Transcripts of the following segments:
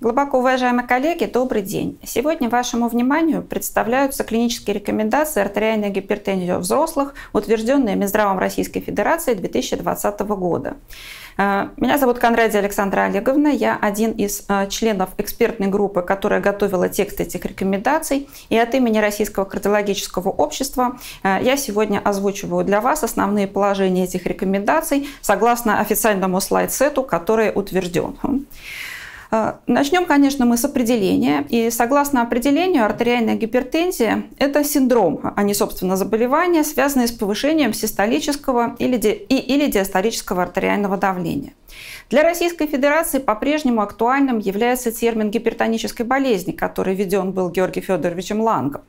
Глубоко уважаемые коллеги, добрый день. Сегодня вашему вниманию представляются клинические рекомендации артериальной гипертензии у взрослых, утвержденные Минздравом Российской Федерации 2020 года. Э, меня зовут Конрадия Александра Олеговна. Я один из э, членов экспертной группы, которая готовила текст этих рекомендаций. И от имени Российского кардиологического общества э, я сегодня озвучиваю для вас основные положения этих рекомендаций согласно официальному слайд-сету, который утвержден. А, Начнем, конечно, мы с определения. И согласно определению, артериальная гипертензия – это синдром, а не, собственно, заболевание, связанное с повышением систолического или, ди... и, или диастолического артериального давления. Для Российской Федерации по-прежнему актуальным является термин гипертонической болезни, который введен был Георгием Федоровичем Лангом.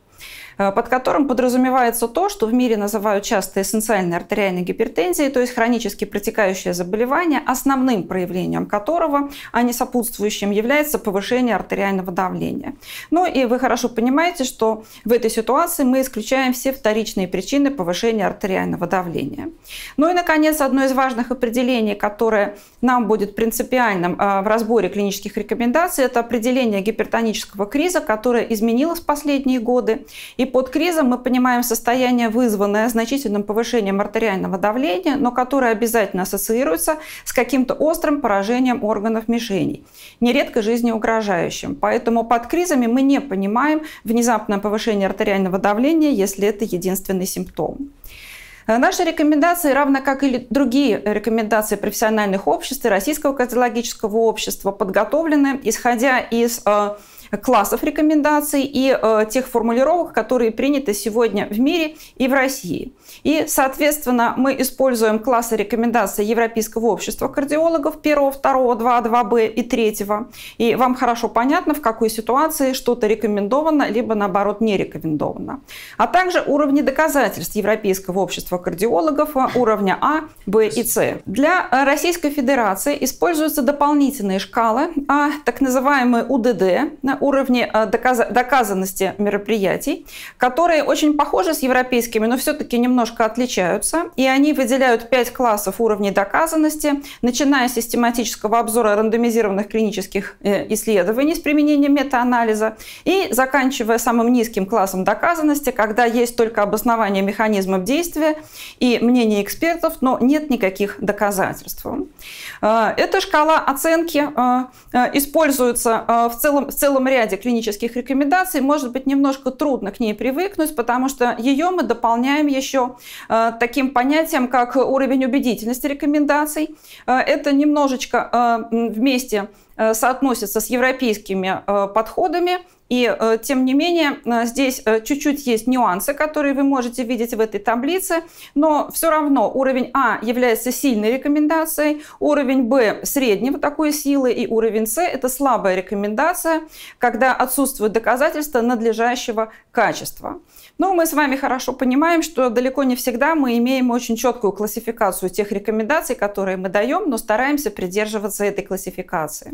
Э, под которым подразумевается то, что в мире называют часто эссенциальной артериальной гипертензией, то есть хронически протекающее заболевание, основным проявлением которого, а не сопутствующим, является повышение артериального давления. Ну и вы хорошо понимаете, что в этой ситуации мы исключаем все вторичные причины повышения артериального давления. Ну и, наконец, одно из важных определений, которое нам будет принципиальным э, в разборе клинических рекомендаций, это определение гипертонического криза, которое изменилось в последние годы и и под кризом мы понимаем состояние, вызванное значительным повышением артериального давления, но которое обязательно ассоциируется с каким-то острым поражением органов мишеней, нередко жизнеугрожающим. Поэтому под кризами мы не понимаем внезапное повышение артериального давления, если это единственный симптом. Э, наши рекомендации, равно как и другие рекомендации профессиональных обществ и Российского кардиологического общества, подготовлены, исходя из э, классов рекомендаций и э, тех формулировок, которые приняты сегодня в мире и в России. И, соответственно, мы используем классы рекомендаций Европейского общества кардиологов 1, 2, 2, 2 b и 3. И вам хорошо понятно, в какой ситуации что-то рекомендовано, либо наоборот не рекомендовано. А также уровни доказательств Европейского общества кардиологов а, уровня А, Б и С. Для Российской Федерации используются дополнительные шкалы, а, так называемые УДД, на уровне а, доказ... доказанности мероприятий, которые очень похожи с европейскими, но все-таки немножко немножко отличаются, и они выделяют пять классов уровней доказанности, начиная с систематического обзора рандомизированных клинических э, исследований с применением метаанализа и заканчивая самым низким классом доказанности, когда есть только обоснование механизмов действия и мнение экспертов, но нет никаких доказательств. Э, эта шкала оценки э, используется в целом, в целом ряде клинических рекомендаций. Может быть, немножко трудно к ней привыкнуть, потому что ее мы дополняем еще Э, таким понятием, как уровень убедительности рекомендаций. Э, это немножечко э, вместе соотносится с европейскими подходами, и тем не менее здесь чуть-чуть есть нюансы, которые вы можете видеть в этой таблице, но все равно уровень А является сильной рекомендацией, уровень Б среднего такой силы и уровень С это слабая рекомендация, когда отсутствует доказательства надлежащего качества. Ну мы с вами хорошо понимаем, что далеко не всегда мы имеем очень четкую классификацию тех рекомендаций, которые мы даем, но стараемся придерживаться этой классификации.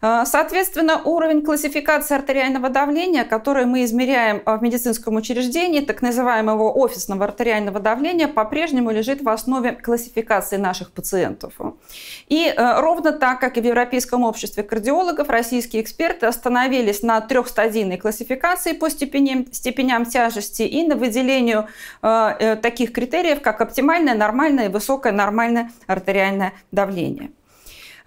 А, соответственно, уровень классификации артериального давления, который мы измеряем а, в медицинском учреждении, так называемого офисного артериального давления, по-прежнему лежит в основе классификации наших пациентов. И а, ровно так, как и в Европейском обществе кардиологов, российские эксперты остановились на трехстадийной классификации по степеням, степеням тяжести и на выделению э, таких критериев, как оптимальное, нормальное и высокое нормальное артериальное давление.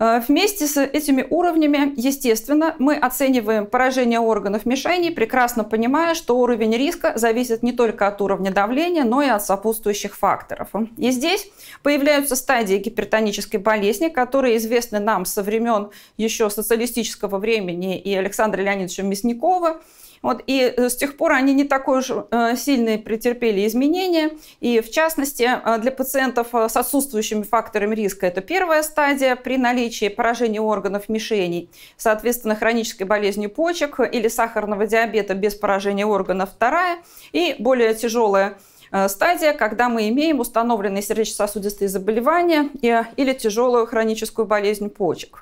Э, вместе с этими уровнями, естественно, мы оцениваем поражение органов мишени, прекрасно понимая, что уровень риска зависит не только от уровня давления, но и от сопутствующих факторов. И здесь появляются стадии гипертонической болезни, которые известны нам со времен еще социалистического времени и Александра Леонидовича Мясникова. Вот, и э, с тех пор они не такой уж э, сильные претерпели изменения. И в частности, э, для пациентов с отсутствующими факторами риска это первая стадия при наличии поражения органов мишеней, соответственно, хронической болезни почек или сахарного диабета без поражения органов вторая и более тяжелая стадия, когда мы имеем установленные сердечно-сосудистые заболевания или тяжелую хроническую болезнь почек.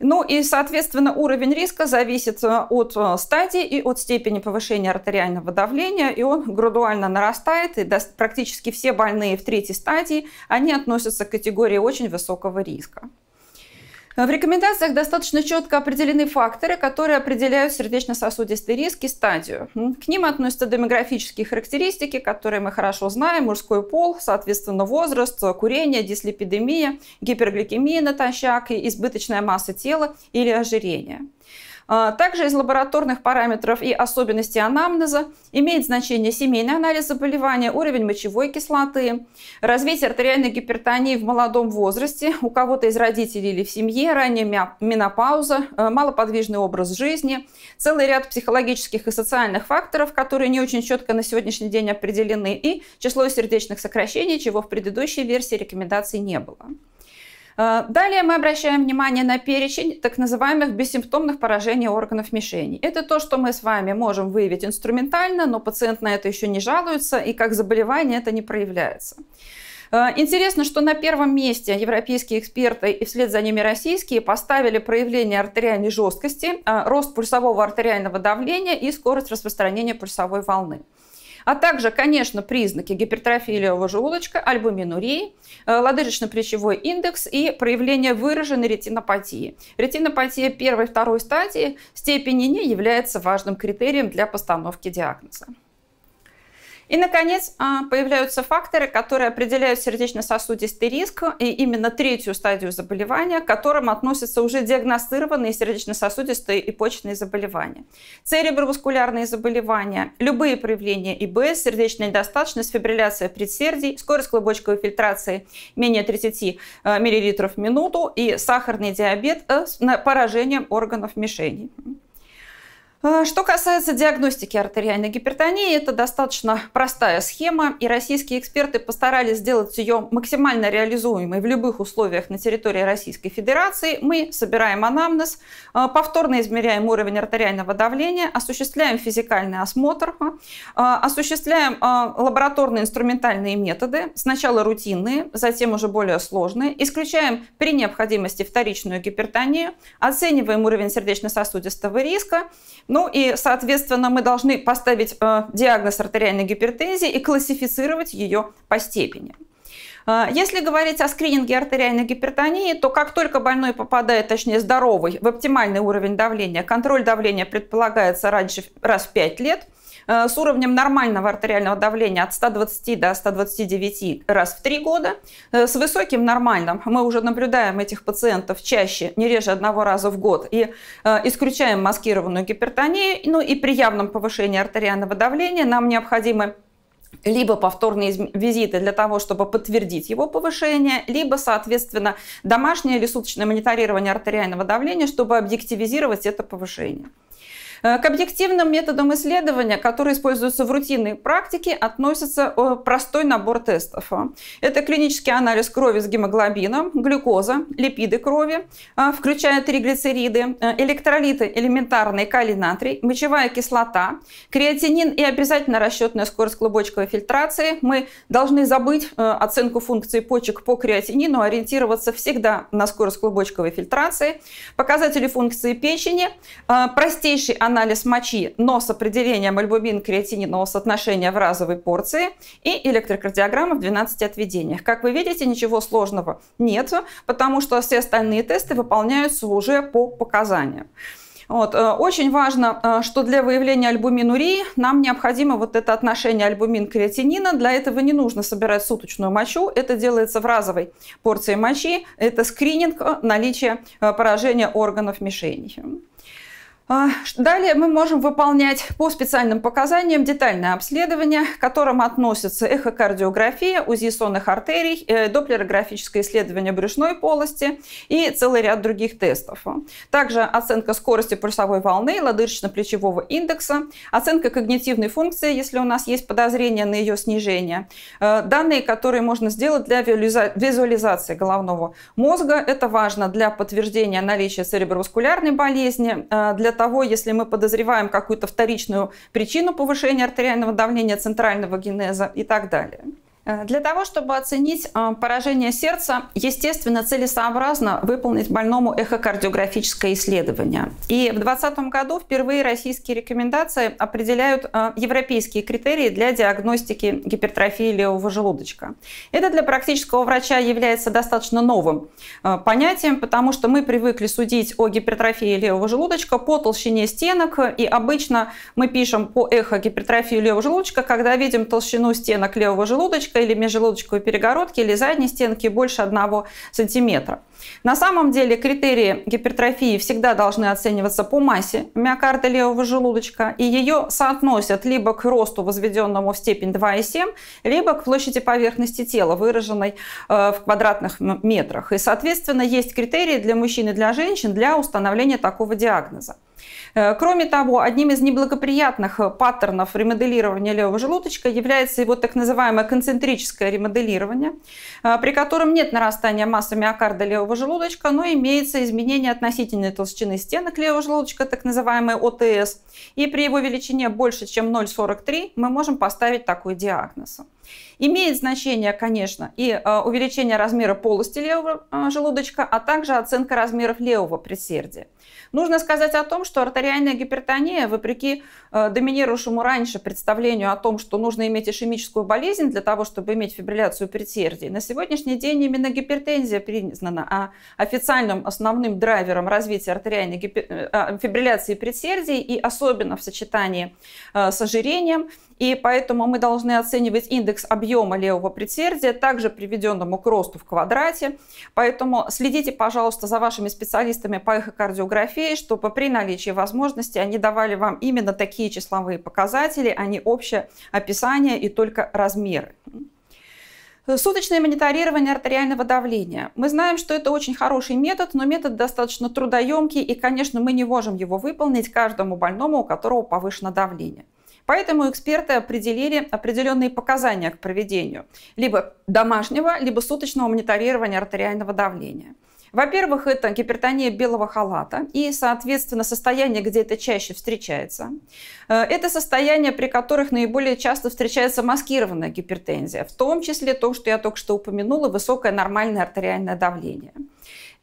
Ну и, соответственно, уровень риска зависит э, от э, стадии и от степени повышения артериального давления, и он градуально нарастает, и практически все больные в третьей стадии, они относятся к категории очень высокого риска. В рекомендациях достаточно четко определены факторы, которые определяют сердечно-сосудистый риск и стадию. К ним относятся демографические характеристики, которые мы хорошо знаем, мужской пол, соответственно, возраст, курение, дислепидемия, гипергликемия натощак, избыточная масса тела или ожирение. А, также из лабораторных параметров и особенностей анамнеза имеет значение семейный анализ заболевания, уровень мочевой кислоты, развитие артериальной гипертонии в молодом возрасте, у кого-то из родителей или в семье, ранняя менопауза, э, малоподвижный образ жизни, целый ряд психологических и социальных факторов, которые не очень четко на сегодняшний день определены, и число сердечных сокращений, чего в предыдущей версии рекомендаций не было. А, далее мы обращаем внимание на перечень так называемых бессимптомных поражений органов мишени. Это то, что мы с вами можем выявить инструментально, но пациент на это еще не жалуется, и как заболевание это не проявляется. А, интересно, что на первом месте европейские эксперты и вслед за ними российские поставили проявление артериальной жесткости, а, рост пульсового артериального давления и скорость распространения пульсовой волны а также, конечно, признаки гипертрофии левого желудочка, альбуминурии, э, лодыжечно-плечевой индекс и проявление выраженной ретинопатии. Ретинопатия первой второй стадии степени не является важным критерием для постановки диагноза. И, наконец, а, появляются факторы, которые определяют сердечно-сосудистый риск и именно третью стадию заболевания, к которым относятся уже диагностированные сердечно-сосудистые и почечные заболевания. Цереброваскулярные заболевания, любые проявления ИБС, сердечная недостаточность, фибрилляция предсердий, скорость клубочковой фильтрации менее 30 э, мл в минуту и сахарный диабет э, с поражением органов мишени. А, что касается диагностики артериальной гипертонии, это достаточно простая схема, и российские эксперты постарались сделать ее максимально реализуемой в любых условиях на территории Российской Федерации. Мы собираем анамнез, а, повторно измеряем уровень артериального давления, осуществляем физикальный осмотр, а, осуществляем лабораторные инструментальные методы, сначала рутинные, затем уже более сложные, исключаем при необходимости вторичную гипертонию, оцениваем уровень сердечно-сосудистого риска, ну и, соответственно, мы должны поставить э, диагноз артериальной гипертензии и классифицировать ее по степени. Э, если говорить о скрининге артериальной гипертонии, то как только больной попадает, точнее здоровый, в оптимальный уровень давления, контроль давления предполагается раньше раз в 5 лет, Э, с уровнем нормального артериального давления от 120 до 129 раз в 3 года. Э, с высоким нормальным мы уже наблюдаем этих пациентов чаще, не реже одного раза в год, и э, исключаем маскированную гипертонию. Ну и при явном повышении артериального давления нам необходимы либо повторные визиты для того, чтобы подтвердить его повышение, либо, соответственно, домашнее или суточное мониторирование артериального давления, чтобы объективизировать это повышение. Э, к объективным методам исследования, которые используются в рутинной практике, относится э, простой набор тестов. Это клинический анализ крови с гемоглобином, глюкоза, липиды крови, э, включая триглицериды, электролиты элементарный калий натрий, мочевая кислота, креатинин и обязательно расчетная скорость клубочковой фильтрации. Мы должны забыть оценку функции почек по креатинину, ориентироваться всегда на скорость клубочковой фильтрации, показатели функции печени, простейший анализ анализ мочи, но с определением альбумин-креатининового соотношения в разовой порции и электрокардиограмма в 12 отведениях. Как вы видите, ничего сложного нет, потому что все остальные тесты выполняются уже по показаниям. Вот. Э, очень важно, э, что для выявления альбуминурии нам необходимо вот это отношение альбумин-креатинина. Для этого не нужно собирать суточную мочу. Это делается в разовой порции мочи. Это скрининг э, наличия поражения органов мишени. А, далее мы можем выполнять по специальным показаниям детальное обследование, к которым относятся эхокардиография, УЗИ сонных артерий, э, доплерографическое исследование брюшной полости и целый ряд других тестов. Также оценка скорости пульсовой волны, лодыжечно-плечевого индекса, оценка когнитивной функции, если у нас есть подозрение на ее снижение. Э, данные, которые можно сделать для визуализации головного мозга, это важно для подтверждения наличия цереброваскулярной болезни, э, для того, если мы подозреваем какую-то вторичную причину повышения артериального давления центрального генеза и так далее. Э, для того, чтобы оценить э, поражение сердца, естественно, целесообразно выполнить больному эхокардиографическое исследование. И в 2020 году впервые российские рекомендации определяют э, европейские критерии для диагностики гипертрофии левого желудочка. Это для практического врача является достаточно новым понятием, потому что мы привыкли судить о гипертрофии левого желудочка по толщине стенок, и обычно мы пишем по эхо гипертрофии левого желудочка, когда видим толщину стенок левого желудочка, желудочка или межжелудочковой перегородки или задней стенки больше 1 сантиметра. На самом деле критерии гипертрофии всегда должны оцениваться по массе миокарда левого желудочка, и ее соотносят либо к росту, возведенному в степень 2,7, либо к площади поверхности тела, выраженной э, в квадратных метрах. И, соответственно, есть критерии для мужчин и для женщин для установления такого диагноза. Э, кроме того, одним из неблагоприятных э, паттернов ремоделирования левого желудочка является его так называемое концентрическое ремоделирование, э, при котором нет нарастания массы миокарда левого желудочка, но имеется изменение относительной толщины стенок левого желудочка, так называемое ОТС. И при его величине больше, чем 0,43 мы можем поставить такой диагноз. Имеет значение, конечно, и увеличение размера полости левого желудочка, а также оценка размеров левого предсердия. Нужно сказать о том, что артериальная гипертония, вопреки э, доминирующему раньше представлению о том, что нужно иметь ишемическую болезнь для того, чтобы иметь фибрилляцию предсердий, на сегодняшний день именно гипертензия признана а официальным основным драйвером развития артериальной гипер... Э, а, фибрилляции предсердий и особенно в сочетании э, с ожирением и поэтому мы должны оценивать индекс объема левого предсердия, также приведенному к росту в квадрате. Поэтому следите, пожалуйста, за вашими специалистами по эхокардиографии, чтобы при наличии возможности они давали вам именно такие числовые показатели, а не общее описание и только размеры. Суточное мониторирование артериального давления. Мы знаем, что это очень хороший метод, но метод достаточно трудоемкий, и, конечно, мы не можем его выполнить каждому больному, у которого повышено давление. Поэтому эксперты определили определенные показания к проведению либо домашнего, либо суточного мониторирования артериального давления. Во-первых, это гипертония белого халата и, соответственно, состояние, где это чаще встречается. Э, это состояние, при которых наиболее часто встречается маскированная гипертензия, в том числе то, что я только что упомянула, высокое нормальное артериальное давление.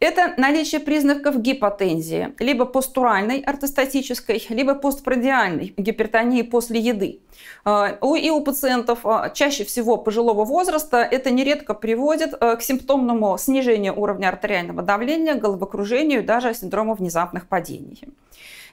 Это наличие признаков гипотензии, либо постуральной ортостатической, либо постпрадиальной гипертонии после еды. А, и у пациентов а, чаще всего пожилого возраста это нередко приводит а, к симптомному снижению уровня артериального давления, головокружению, даже синдрому внезапных падений.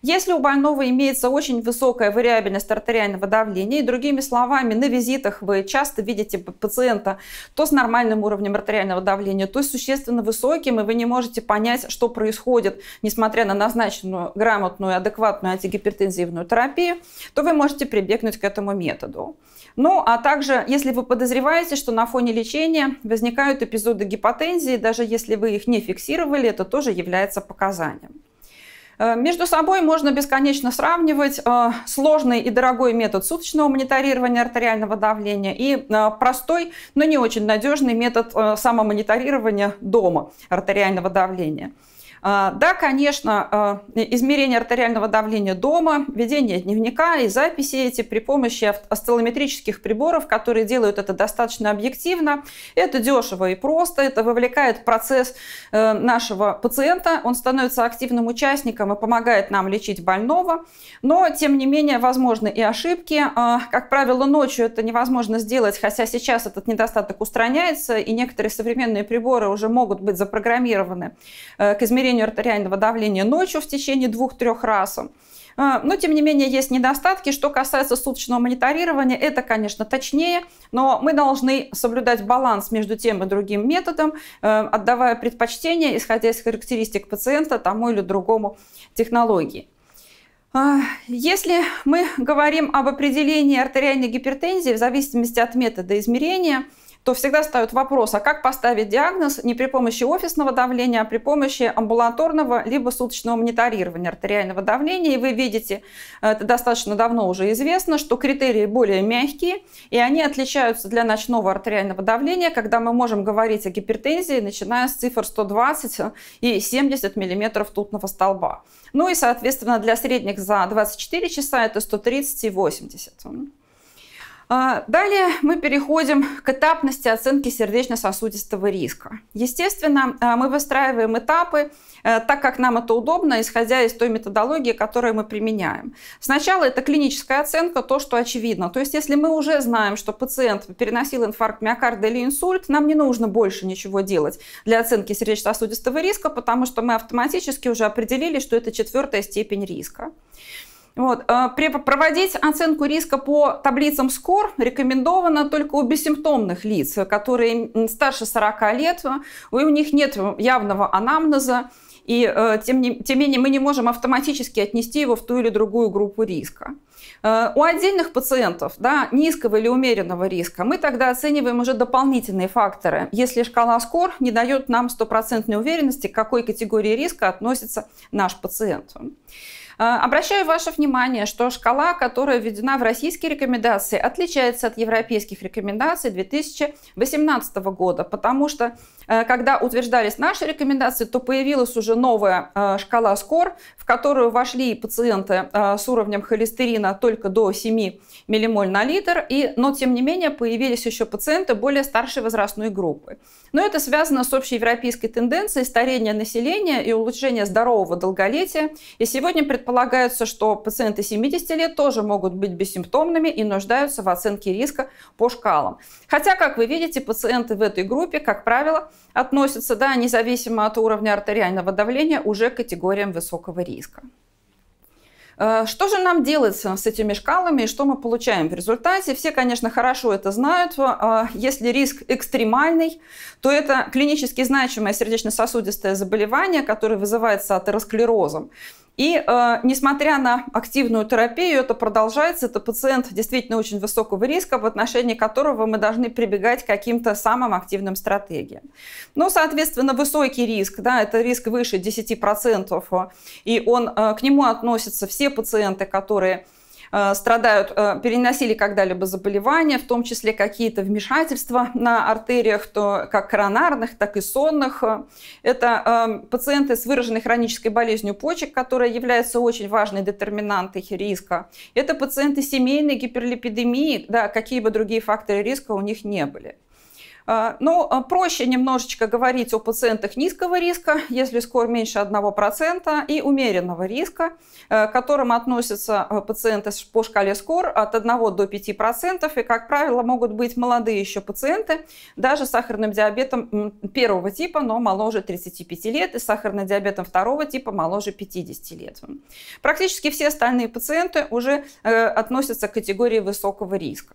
Если у больного имеется очень высокая вариабельность артериального давления, и другими словами, на визитах вы часто видите пациента то с нормальным уровнем артериального давления, то с существенно высоким, и вы не можете понять, что происходит, несмотря на назначенную грамотную, адекватную антигипертензивную терапию, то вы можете прибегнуть к этому методу. Ну, а также, если вы подозреваете, что на фоне лечения возникают эпизоды гипотензии, даже если вы их не фиксировали, это тоже является показанием. Э, между собой можно бесконечно сравнивать э, сложный и дорогой метод суточного мониторирования артериального давления и э, простой, но не очень надежный метод самомониторирования дома артериального давления. А, да, конечно, а, измерение артериального давления дома, ведение дневника и записи эти при помощи осциллометрических приборов, которые делают это достаточно объективно. Это дешево и просто, это вовлекает процесс э, нашего пациента, он становится активным участником и помогает нам лечить больного. Но, тем не менее, возможны и ошибки. А, как правило, ночью это невозможно сделать, хотя сейчас этот недостаток устраняется, и некоторые современные приборы уже могут быть запрограммированы э, к измерению измерению артериального давления ночью в течение двух-трех раз. А, но, тем не менее, есть недостатки. Что касается суточного мониторирования, это, конечно, точнее, но мы должны соблюдать баланс между тем и другим методом, э, отдавая предпочтение, исходя из характеристик пациента, тому или другому технологии. А, если мы говорим об определении артериальной гипертензии в зависимости от метода измерения – то всегда ставят вопрос, а как поставить диагноз не при помощи офисного давления, а при помощи амбулаторного либо суточного мониторирования артериального давления. И вы видите, это достаточно давно уже известно, что критерии более мягкие, и они отличаются для ночного артериального давления, когда мы можем говорить о гипертензии, начиная с цифр 120 и 70 мм тутного столба. Ну и, соответственно, для средних за 24 часа это 130 и 80. А, далее мы переходим к этапности оценки сердечно-сосудистого риска. Естественно, а, мы выстраиваем этапы э, так, как нам это удобно, исходя из той методологии, которую мы применяем. Сначала это клиническая оценка, то, что очевидно. То есть, если мы уже знаем, что пациент переносил инфаркт миокарда или инсульт, нам не нужно больше ничего делать для оценки сердечно-сосудистого риска, потому что мы автоматически уже определили, что это четвертая степень риска. Вот. Э, проводить оценку риска по таблицам СКОР рекомендовано только у бессимптомных лиц, которые старше 40 лет, и у них нет явного анамнеза, и э, тем не, тем не менее мы не можем автоматически отнести его в ту или другую группу риска. Э, у отдельных пациентов да, низкого или умеренного риска мы тогда оцениваем уже дополнительные факторы, если шкала СКОР не дает нам стопроцентной уверенности, к какой категории риска относится наш пациент. Э, обращаю ваше внимание, что шкала, которая введена в российские рекомендации, отличается от европейских рекомендаций 2018 года, потому что э, когда утверждались наши рекомендации, то появилась уже новая э, шкала СКОР, в которую вошли пациенты с уровнем холестерина только до 7 миллимоль на литр, и, но тем не менее появились еще пациенты более старшей возрастной группы. Но это связано с общей европейской тенденцией старения населения и улучшения здорового долголетия. И сегодня пред предполагается, что пациенты 70 лет тоже могут быть бессимптомными и нуждаются в оценке риска по шкалам. Хотя, как вы видите, пациенты в этой группе, как правило, относятся, да, независимо от уровня артериального давления, уже к категориям высокого риска. Э, что же нам делается с этими шкалами и что мы получаем в результате? Все, конечно, хорошо это знают. Э, если риск экстремальный, то это клинически значимое сердечно-сосудистое заболевание, которое вызывается атеросклерозом. И э, несмотря на активную терапию, это продолжается. Это пациент действительно очень высокого риска, в отношении которого мы должны прибегать к каким-то самым активным стратегиям. Но, ну, соответственно, высокий риск, да, это риск выше 10%, э, и он, э, к нему относятся все пациенты, которые Э, страдают, э, переносили когда-либо заболевания, в том числе какие-то вмешательства на артериях, то как коронарных, так и сонных. Это э, пациенты с выраженной хронической болезнью почек, которая является очень важной детерминантой риска. Это пациенты семейной гиперлипидемии, да, какие бы другие факторы риска у них не были. А, ну, а, проще немножечко говорить о пациентах низкого риска, если скор меньше 1%, и умеренного риска, э, к которым относятся э, пациенты по шкале скор от 1 до 5%, и, как правило, могут быть молодые еще пациенты, даже с сахарным диабетом первого типа, но моложе 35 лет, и с сахарным диабетом второго типа моложе 50 лет. Практически все остальные пациенты уже э, относятся к категории высокого риска.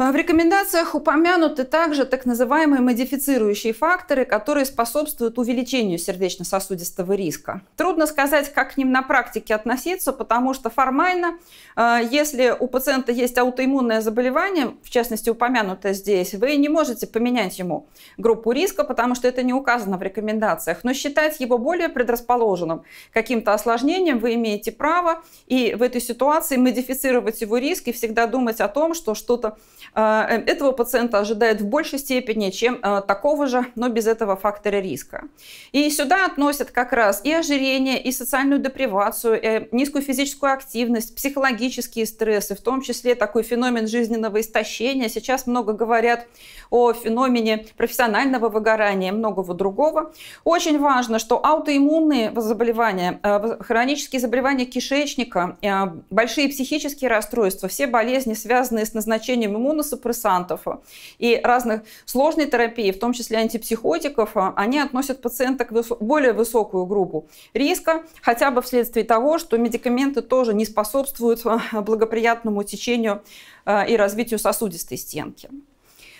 А, в рекомендациях упомянуты также так называемые модифицирующие факторы, которые способствуют увеличению сердечно-сосудистого риска. Трудно сказать, как к ним на практике относиться, потому что формально, а, если у пациента есть аутоиммунное заболевание, в частности упомянутое здесь, вы не можете поменять ему группу риска, потому что это не указано в рекомендациях. Но считать его более предрасположенным каким-то осложнением вы имеете право, и в этой ситуации модифицировать его риск и всегда думать о том, что что-то Э, э, этого пациента ожидает в большей степени, чем э, такого же, но без этого фактора риска. И сюда относят как раз и ожирение, и социальную депривацию, и низкую физическую активность, психологические стрессы, в том числе такой феномен жизненного истощения. Сейчас много говорят о феномене профессионального выгорания и многого другого. Очень важно, что аутоиммунные заболевания, хронические заболевания кишечника, большие психические расстройства, все болезни, связанные с назначением иммунных иммуносупрессантов э, и разных сложной терапии, в том числе антипсихотиков, э, они относят пациента к более высокую группу риска, хотя бы вследствие того, что медикаменты тоже не способствуют э, благоприятному течению и развитию сосудистой стенки.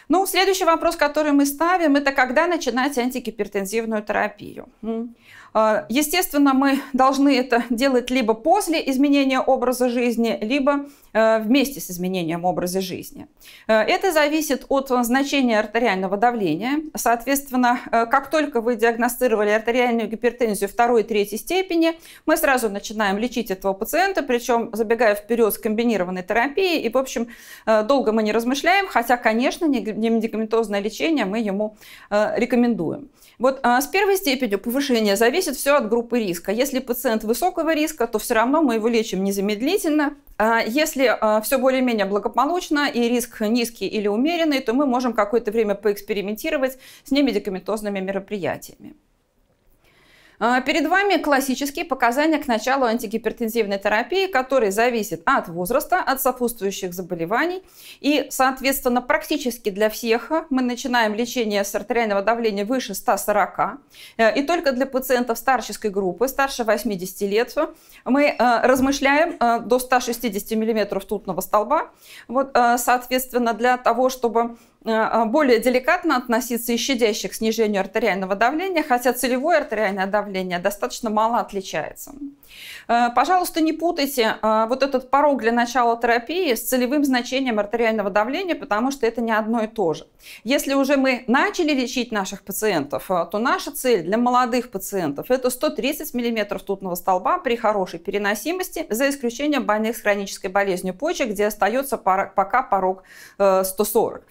Ну, следующий вопрос, который мы ставим, это когда начинать антигипертензивную терапию? А, естественно, мы должны это делать либо после изменения образа жизни, либо э, вместе с изменением образа жизни. Э, это зависит от значения артериального давления. Соответственно, э, как только вы диагностировали артериальную гипертензию второй и третьей степени, мы сразу начинаем лечить этого пациента, причем забегая вперед с комбинированной терапией. И, в общем, долго мы не размышляем, хотя, конечно, не медикаментозное лечение мы ему рекомендуем. Вот с первой степенью повышения зависимости Зависит все от группы риска. Если пациент высокого риска, то все равно мы его лечим незамедлительно. А, если а, все более-менее благополучно и риск низкий или умеренный, то мы можем какое-то время поэкспериментировать с немедикаментозными мероприятиями. А, перед вами классические показания к началу антигипертензивной терапии, которые зависят от возраста, от сопутствующих заболеваний. И, соответственно, практически для всех мы начинаем лечение с артериального давления выше 140. Э, и только для пациентов старческой группы, старше 80 лет, мы э, размышляем э, до 160 мм тутного столба. Вот, соответственно, для того, чтобы Э, э, более деликатно относиться и щадящих к снижению артериального давления, хотя целевое артериальное давление достаточно мало отличается. Э, пожалуйста, не путайте вот этот порог для начала терапии с целевым значением артериального давления, потому что это не одно и то же. Если уже мы начали лечить наших пациентов, то наша цель для молодых пациентов – это 130 мм тутного столба при хорошей переносимости, за исключением больных с хронической болезнью почек, где остается пока порог 140 мм.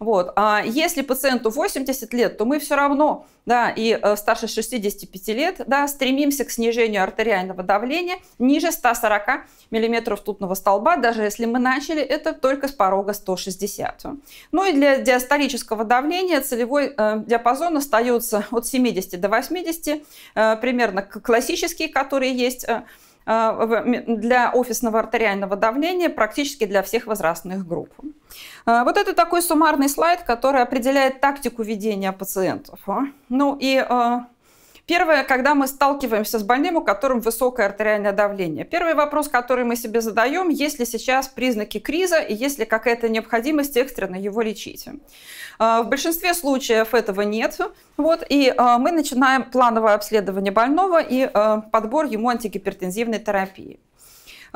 Вот. А если пациенту 80 лет, то мы все равно, да, и э, старше 65 лет, да, стремимся к снижению артериального давления ниже 140 мм тутного столба, даже если мы начали это только с порога 160. Ну и для диастолического давления целевой э, диапазон остается от 70 до 80, э, примерно классические, которые есть для офисного артериального давления практически для всех возрастных групп. А, вот это такой суммарный слайд, который определяет тактику ведения пациентов. А. Ну и а, Первое, когда мы сталкиваемся с больным, у которого высокое артериальное давление. Первый вопрос, который мы себе задаем, есть ли сейчас признаки криза и есть ли какая-то необходимость экстренно его лечить. В большинстве случаев этого нет. Вот, и мы начинаем плановое обследование больного и подбор ему антигипертензивной терапии.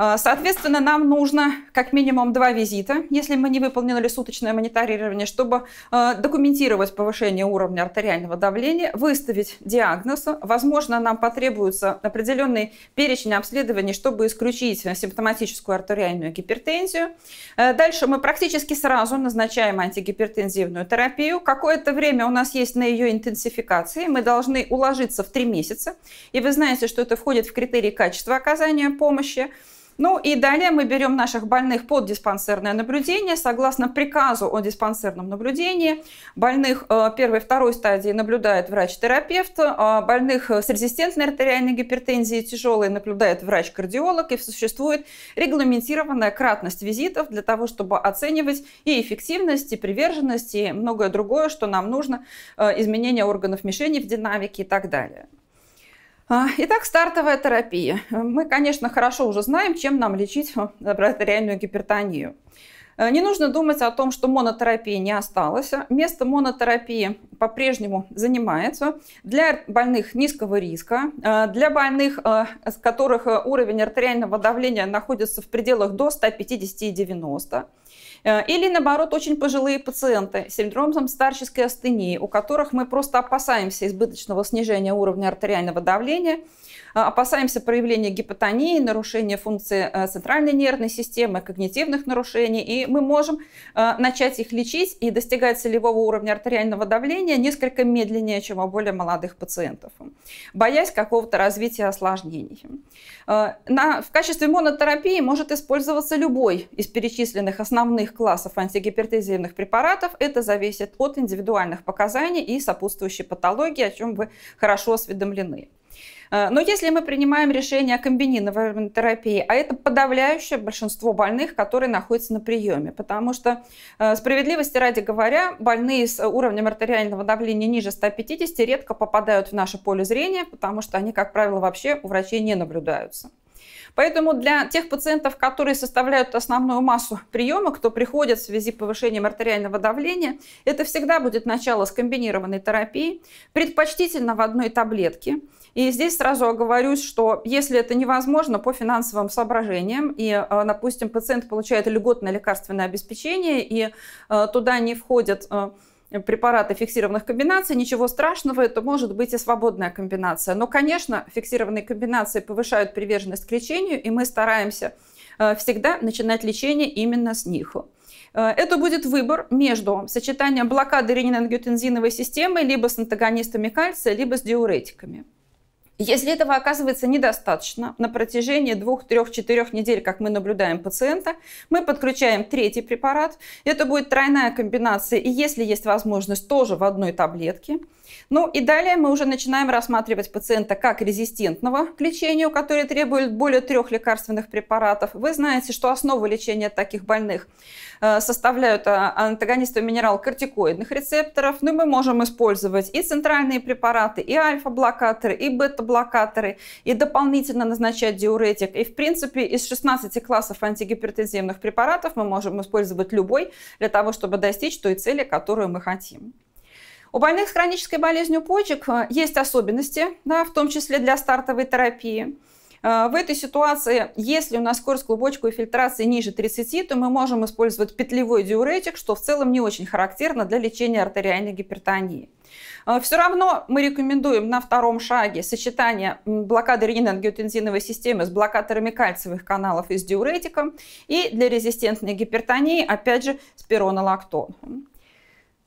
А, соответственно, нам нужно как минимум два визита, если мы не выполнили суточное мониторирование, чтобы а, документировать повышение уровня артериального давления, выставить диагноз. Возможно, нам потребуется определенный перечень обследований, чтобы исключить симптоматическую артериальную гипертензию. Э, дальше мы практически сразу назначаем антигипертензивную терапию. Какое-то время у нас есть на ее интенсификации. Мы должны уложиться в три месяца. И вы знаете, что это входит в критерии качества оказания помощи. Ну и далее мы берем наших больных под диспансерное наблюдение. Согласно приказу о диспансерном наблюдении, больных э, первой и второй стадии наблюдает врач-терапевт, а больных с резистентной артериальной гипертензией тяжелой наблюдает врач-кардиолог, и существует регламентированная кратность визитов для того, чтобы оценивать и эффективность, и приверженность, и многое другое, что нам нужно, э, изменение органов мишени в динамике и так далее. А, итак, стартовая терапия. Мы, конечно, хорошо уже знаем, чем нам лечить э, артериальную гипертонию. Э, не нужно думать о том, что монотерапии не осталось. Место монотерапии по-прежнему занимается для больных низкого риска, э, для больных, с которых уровень артериального давления находится в пределах до 150 и 90. Э, или, наоборот, очень пожилые пациенты с синдромом старческой астении, у которых мы просто опасаемся избыточного снижения уровня артериального давления – а, опасаемся проявления гипотонии, нарушения функции э, центральной нервной системы, когнитивных нарушений, и мы можем э, начать их лечить и достигать целевого уровня артериального давления несколько медленнее, чем у более молодых пациентов, боясь какого-то развития осложнений. Э, на, в качестве монотерапии может использоваться любой из перечисленных основных классов антигипертензивных препаратов. Это зависит от индивидуальных показаний и сопутствующей патологии, о чем вы хорошо осведомлены. А, но если мы принимаем решение о комбинированной терапии, а это подавляющее большинство больных, которые находятся на приеме, потому что, э, справедливости ради говоря, больные с э, уровнем артериального давления ниже 150 редко попадают в наше поле зрения, потому что они, как правило, вообще у врачей не наблюдаются. Поэтому для тех пациентов, которые составляют основную массу приема, кто приходит в связи с повышением артериального давления, это всегда будет начало с комбинированной терапии, предпочтительно в одной таблетке. И здесь сразу оговорюсь, что если это невозможно по финансовым соображениям, и, э, допустим, пациент получает льготное лекарственное обеспечение, и э, туда не входят э, препараты фиксированных комбинаций, ничего страшного, это может быть и свободная комбинация. Но, конечно, фиксированные комбинации повышают приверженность к лечению, и мы стараемся всегда начинать лечение именно с них. Это будет выбор между сочетанием блокады ренин-ангиотензиновой системы либо с антагонистами кальция, либо с диуретиками. Если этого оказывается недостаточно на протяжении двух, трех, четырех недель, как мы наблюдаем пациента, мы подключаем третий препарат. Это будет тройная комбинация, и если есть возможность, тоже в одной таблетке. Ну и далее мы уже начинаем рассматривать пациента как резистентного к лечению, который требует более трех лекарственных препаратов. Вы знаете, что основы лечения таких больных э, составляют а, антагонисты минерал кортикоидных рецепторов. Но ну, мы можем использовать и центральные препараты, и альфа-блокаторы, и бета-блокаторы, и дополнительно назначать диуретик. И в принципе из 16 классов антигипертензивных препаратов мы можем использовать любой для того, чтобы достичь той цели, которую мы хотим. У больных с хронической болезнью почек э, есть особенности, да, в том числе для стартовой терапии. Э, в этой ситуации, если у нас скорость клубочковой фильтрации ниже 30, то мы можем использовать петлевой диуретик, что в целом не очень характерно для лечения артериальной гипертонии. Э, Все равно мы рекомендуем на втором шаге сочетание блокады ренин-ангиотензиновой системы с блокаторами кальциевых каналов и с диуретиком. И для резистентной гипертонии, опять же, спиронолактон.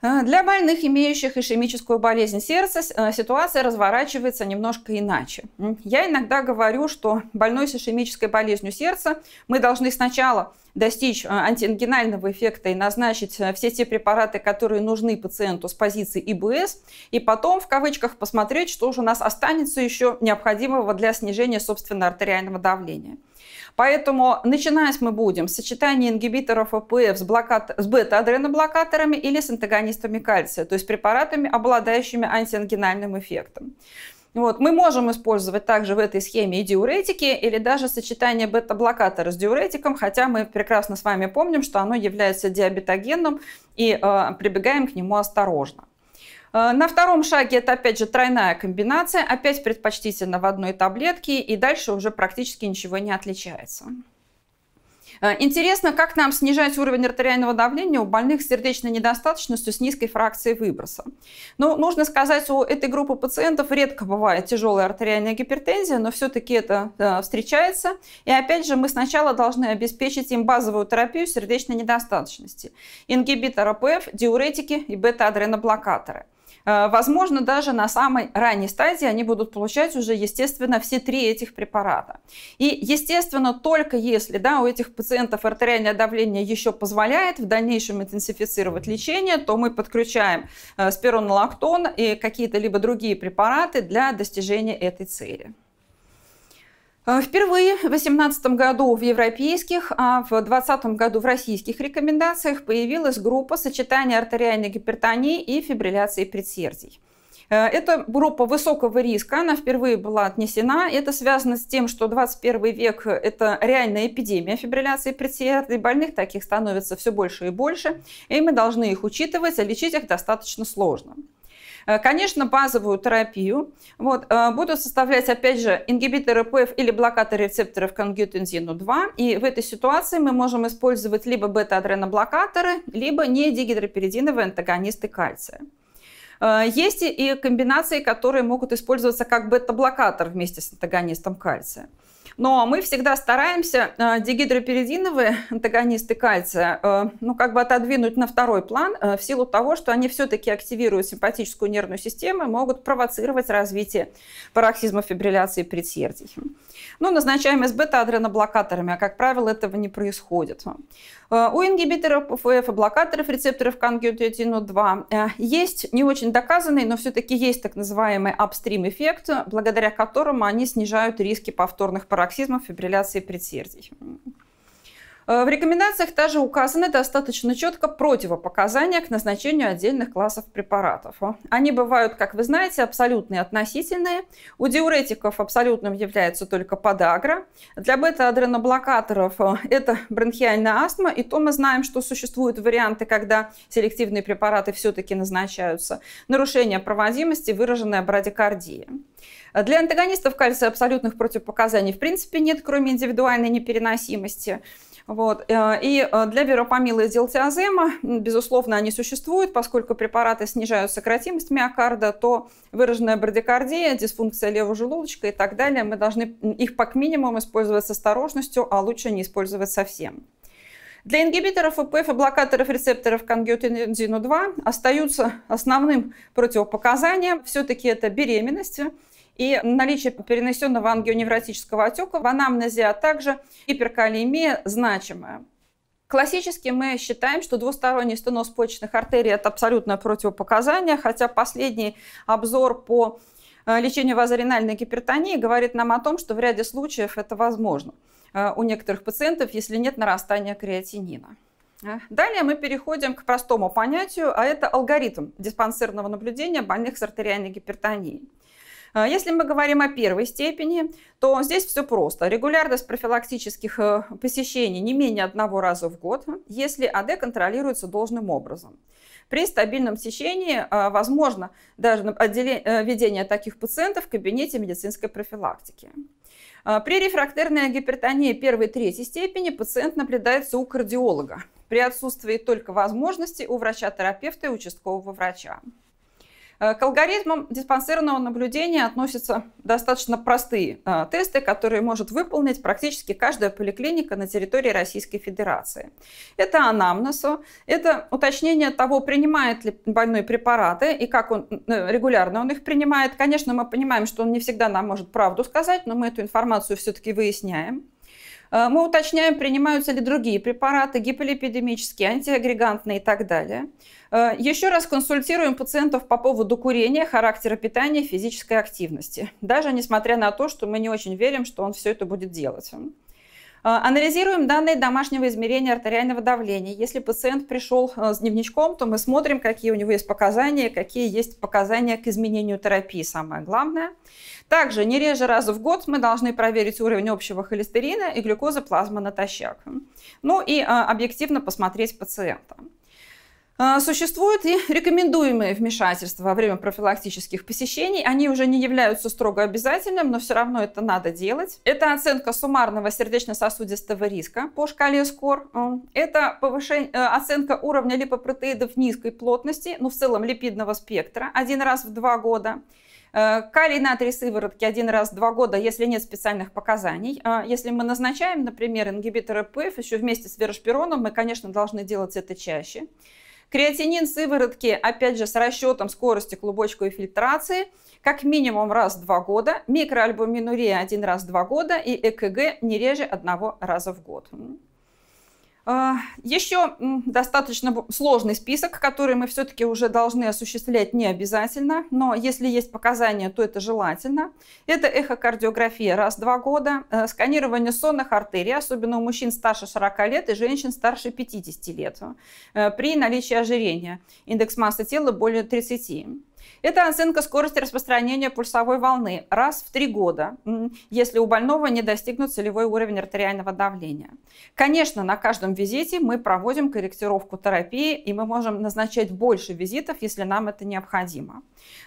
А, для больных, имеющих ишемическую болезнь сердца, а, ситуация разворачивается немножко иначе. Я иногда говорю, что больной с ишемической болезнью сердца мы должны сначала достичь а, антиангинального эффекта и назначить все те препараты, которые нужны пациенту с позиции ИБС, и потом, в кавычках, посмотреть, что же у нас останется еще необходимого для снижения, собственно, артериального давления. Поэтому начинать мы будем с сочетания ингибиторов ОПФ с, блокат... с бета-адреноблокаторами или с антагонистами кальция, то есть препаратами, обладающими антиангинальным эффектом. Вот. Мы можем использовать также в этой схеме и диуретики, или даже сочетание бета-блокатора с диуретиком, хотя мы прекрасно с вами помним, что оно является диабетогенным, и э, прибегаем к нему осторожно. Э, на втором шаге это опять же тройная комбинация, опять предпочтительно в одной таблетке, и дальше уже практически ничего не отличается. Э, интересно, как нам снижать уровень артериального давления у больных с сердечной недостаточностью с низкой фракцией выброса. Но ну, нужно сказать, у этой группы пациентов редко бывает тяжелая артериальная гипертензия, но все-таки это э, встречается. И опять же, мы сначала должны обеспечить им базовую терапию сердечной недостаточности. Ингибитор АПФ, диуретики и бета-адреноблокаторы – Э, возможно, даже на самой ранней стадии они будут получать уже, естественно, все три этих препарата. И, естественно, только если да, у этих пациентов артериальное давление еще позволяет в дальнейшем интенсифицировать лечение, то мы подключаем э, спиронолактон и какие-то либо другие препараты для достижения этой цели. Э, впервые в 2018 году в европейских, а в 2020 году в российских рекомендациях появилась группа сочетания артериальной гипертонии и фибрилляции предсердий. Э, Эта группа высокого риска, она впервые была отнесена. Это связано с тем, что 21 век – это реальная эпидемия фибрилляции предсердий. Больных таких становится все больше и больше, и мы должны их учитывать, а лечить их достаточно сложно. Э, конечно, базовую терапию вот, э, будут составлять, опять же, ингибиторы ПФ или блокаторы рецепторов к ангиотензину 2. И в этой ситуации мы можем использовать либо бета-адреноблокаторы, либо недигидроперидиновые антагонисты кальция. Э, есть и комбинации, которые могут использоваться как бета-блокатор вместе с антагонистом кальция. Но мы всегда стараемся э, дигидроперидиновые антагонисты кальция э, ну, как бы отодвинуть на второй план э, в силу того, что они все-таки активируют симпатическую нервную систему и могут провоцировать развитие пароксизма фибрилляции предсердий ну, назначаем сбт адреноблокаторами, а, как правило, этого не происходит. Э, у ингибиторов ПФФ и блокаторов рецепторов к ангиотиотину 2 есть не очень доказанный, но все-таки есть так называемый апстрим-эффект, благодаря которому они снижают риски повторных пароксизмов, фибрилляции предсердий. Э, в рекомендациях также указаны достаточно четко противопоказания к назначению отдельных классов препаратов. Они бывают, как вы знаете, абсолютные относительные. У диуретиков абсолютным является только подагра. Для бета-адреноблокаторов это бронхиальная астма. И то мы знаем, что существуют варианты, когда селективные препараты все-таки назначаются. Нарушение проводимости, выраженная брадикардия. А для антагонистов кальция абсолютных противопоказаний в принципе нет, кроме индивидуальной непереносимости. Вот. Э, и э, для веропамила и дилтиазема, безусловно, они существуют, поскольку препараты снижают сократимость миокарда, то выраженная брадикардия, дисфункция левого желудочка и так далее, мы должны их как минимум использовать с осторожностью, а лучше не использовать совсем. Для ингибиторов ОПФ и блокаторов рецепторов конгютензину 2 остаются основным противопоказанием. Все-таки это беременность, и наличие перенесенного ангионевротического отека в анамнезе, а также гиперкалиемия значимая. Классически мы считаем, что двусторонний стеноз почечных артерий – это абсолютное противопоказание, хотя последний обзор по э, лечению вазоренальной гипертонии говорит нам о том, что в ряде случаев это возможно э, у некоторых пациентов, если нет нарастания креатинина. Э, далее мы переходим к простому понятию, а это алгоритм диспансерного наблюдения больных с артериальной гипертонией. А, если мы говорим о первой степени, то здесь все просто. Регулярность профилактических э, посещений не менее одного раза в год, если АД контролируется должным образом. При стабильном течении а, возможно даже введение э, таких пациентов в кабинете медицинской профилактики. А, при рефрактерной гипертонии первой и третьей степени пациент наблюдается у кардиолога при отсутствии только возможности у врача-терапевта и участкового врача. Э, к алгоритмам диспансерного наблюдения относятся достаточно простые э, тесты, которые может выполнить практически каждая поликлиника на территории Российской Федерации. Это анамнез, это уточнение того, принимает ли больной препараты и как он э, регулярно он их принимает. Конечно, мы понимаем, что он не всегда нам может правду сказать, но мы эту информацию все-таки выясняем. Э, мы уточняем, принимаются ли другие препараты, гиполипидемические, антиагрегантные и так далее. Э, еще раз консультируем пациентов по поводу курения, характера питания, физической активности. Даже несмотря на то, что мы не очень верим, что он все это будет делать. Э, анализируем данные домашнего измерения артериального давления. Если пациент пришел э, с дневничком, то мы смотрим, какие у него есть показания, какие есть показания к изменению терапии, самое главное. Также не реже раза в год мы должны проверить уровень общего холестерина и глюкозы плазмы натощак. Ну и э, объективно посмотреть пациента. А, существуют и рекомендуемые вмешательства во время профилактических посещений. Они уже не являются строго обязательным, но все равно это надо делать. Это оценка суммарного сердечно-сосудистого риска по шкале СКОР. Это повышение, э, оценка уровня липопротеидов низкой плотности, ну в целом липидного спектра, один раз в два года. Э, калий натрий сыворотки один раз в два года, если нет специальных показаний. А, если мы назначаем, например, ингибитор ЭПФ еще вместе с верошпироном, мы, конечно, должны делать это чаще. Креатинин сыворотки, опять же, с расчетом скорости клубочковой фильтрации, как минимум раз в два года, микроальбуминурия один раз в два года и ЭКГ не реже одного раза в год. А, Еще достаточно сложный список, который мы все-таки уже должны осуществлять не обязательно, но если есть показания, то это желательно. Это эхокардиография раз в два года, э, сканирование сонных артерий, особенно у мужчин старше 40 лет и женщин старше 50 лет, э, при наличии ожирения, индекс массы тела более 30. Это оценка скорости распространения пульсовой волны раз в три года, если у больного не достигнут целевой уровень артериального давления. Конечно, на каждом визите мы проводим корректировку терапии, и мы можем назначать больше визитов, если нам это необходимо.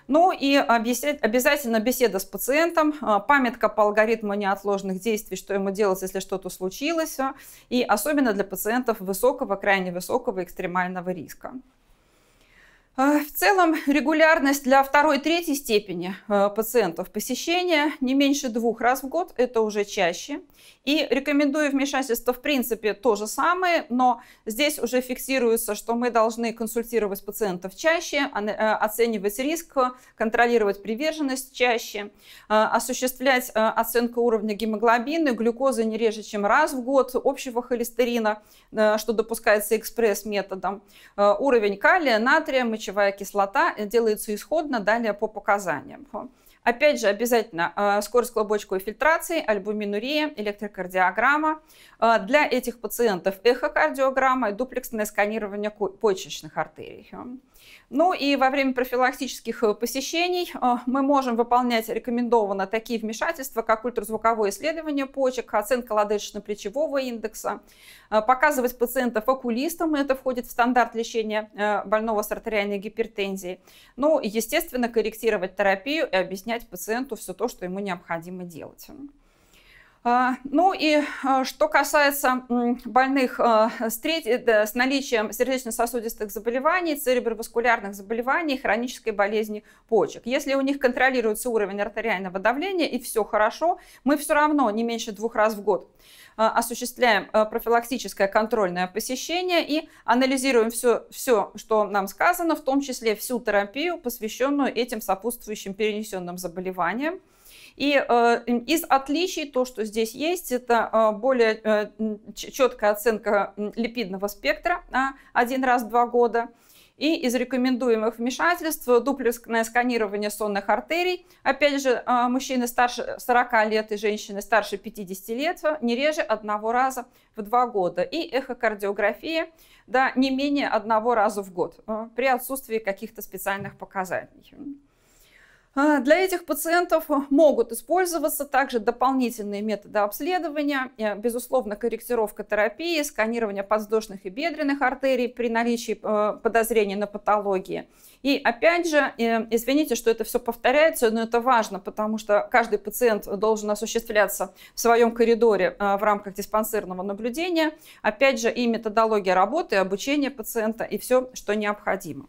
Ну и обязательно беседа с пациентом, а, памятка по алгоритму неотложных действий, что ему делать, если что-то случилось, а, и особенно для пациентов высокого, крайне высокого экстремального риска. А, в целом регулярность для второй-третьей степени а, пациентов посещения не меньше двух раз в год, это уже чаще. И рекомендую вмешательство в принципе то же самое, но здесь уже фиксируется, что мы должны консультировать пациентов чаще, а, э, оценивать риск, контролировать приверженность чаще, осуществлять оценку уровня гемоглобина, глюкозы не реже, чем раз в год, общего холестерина, э, что допускается экспресс-методом, э, уровень калия, натрия, мочевого пищевая кислота делается исходно далее по показаниям. Опять же, обязательно а, скорость клубочковой фильтрации, альбуминурия, электрокардиограмма. А, для этих пациентов эхокардиограмма и дуплексное сканирование почечных артерий. Ну и во время профилактических э, посещений э, мы можем выполнять рекомендованно такие вмешательства, как ультразвуковое исследование почек, оценка лодыжечно-плечевого индекса, э, показывать пациентов окулистам, это входит в стандарт лечения больного с артериальной гипертензией. Ну и, естественно, корректировать терапию и объяснять пациенту все то, что ему необходимо делать. А, ну и а, что касается больных а, с, с наличием сердечно-сосудистых заболеваний, цереброваскулярных заболеваний, хронической болезни почек. Если у них контролируется уровень артериального давления и все хорошо, мы все равно не меньше двух раз в год осуществляем профилактическое контрольное посещение и анализируем все, все, что нам сказано, в том числе всю терапию, посвященную этим сопутствующим перенесенным заболеваниям. И э, из отличий то, что здесь есть, это э, более э, четкая оценка липидного спектра один раз в два года. И из рекомендуемых вмешательств дуплерское сканирование сонных артерий. Опять же, мужчины старше 40 лет и женщины старше 50 лет не реже одного раза в два года. И эхокардиография да, не менее одного раза в год при отсутствии каких-то специальных показаний. А, для этих пациентов э, могут использоваться также дополнительные методы обследования, э, безусловно, корректировка терапии, сканирование подвздошных и бедренных артерий при наличии э, подозрения на патологии. И опять же, извините, что это все повторяется, но это важно, потому что каждый пациент должен осуществляться в своем коридоре в рамках диспансерного наблюдения. Опять же, и методология работы, и обучение пациента, и все, что необходимо.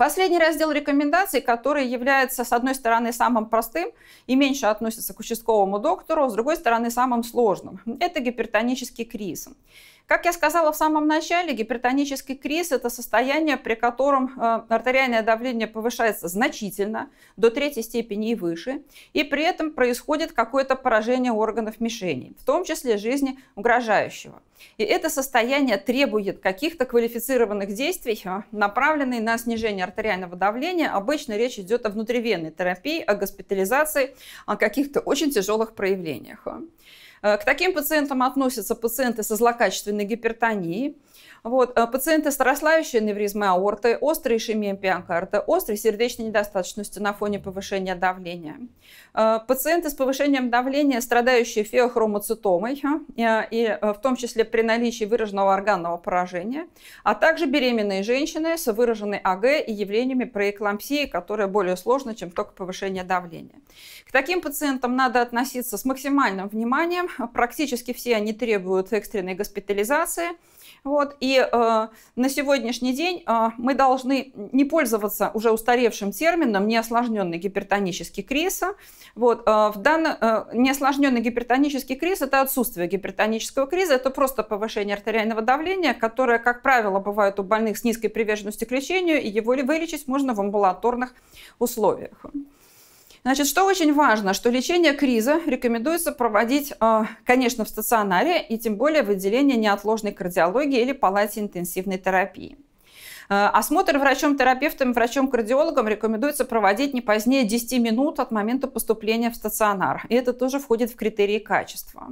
Последний раздел рекомендаций, который является, с одной стороны, самым простым и меньше относится к участковому доктору, с другой стороны, самым сложным. Это гипертонический криз. Как я сказала в самом начале, гипертонический криз – это состояние, при котором э, артериальное давление повышается значительно, до третьей степени и выше, и при этом происходит какое-то поражение органов мишени, в том числе жизни угрожающего. И это состояние требует каких-то квалифицированных действий, э, направленных на снижение артериального давления. Обычно речь идет о внутривенной терапии, о госпитализации, о каких-то очень тяжелых проявлениях. Э, к таким пациентам относятся пациенты со злокачественной гипертонией, вот. Э, пациенты с расслаивающей аневризмой аорты, острая ишемия миокарда, острой сердечной недостаточностью на фоне повышения давления. Э, пациенты с повышением давления, страдающие феохромоцитомой, э, и в том числе при наличии выраженного органного поражения, а также беременные женщины с выраженной АГ и явлениями проэклампсии, которая более сложна, чем только повышение давления. К таким пациентам надо относиться с максимальным вниманием. Практически все они требуют экстренной госпитализации. Вот, и э, на сегодняшний день э, мы должны не пользоваться уже устаревшим термином неосложненный гипертонический криз. Вот, э, в данном э, неосложненный гипертонический криз – это отсутствие гипертонического криза, это просто повышение артериального давления, которое, как правило, бывает у больных с низкой приверженностью к лечению, и его вылечить можно в амбулаторных условиях. Значит, что очень важно, что лечение криза рекомендуется проводить, э, конечно, в стационаре и тем более в отделении неотложной кардиологии или палате интенсивной терапии. Э, осмотр врачом-терапевтом, врачом-кардиологом рекомендуется проводить не позднее 10 минут от момента поступления в стационар. И это тоже входит в критерии качества.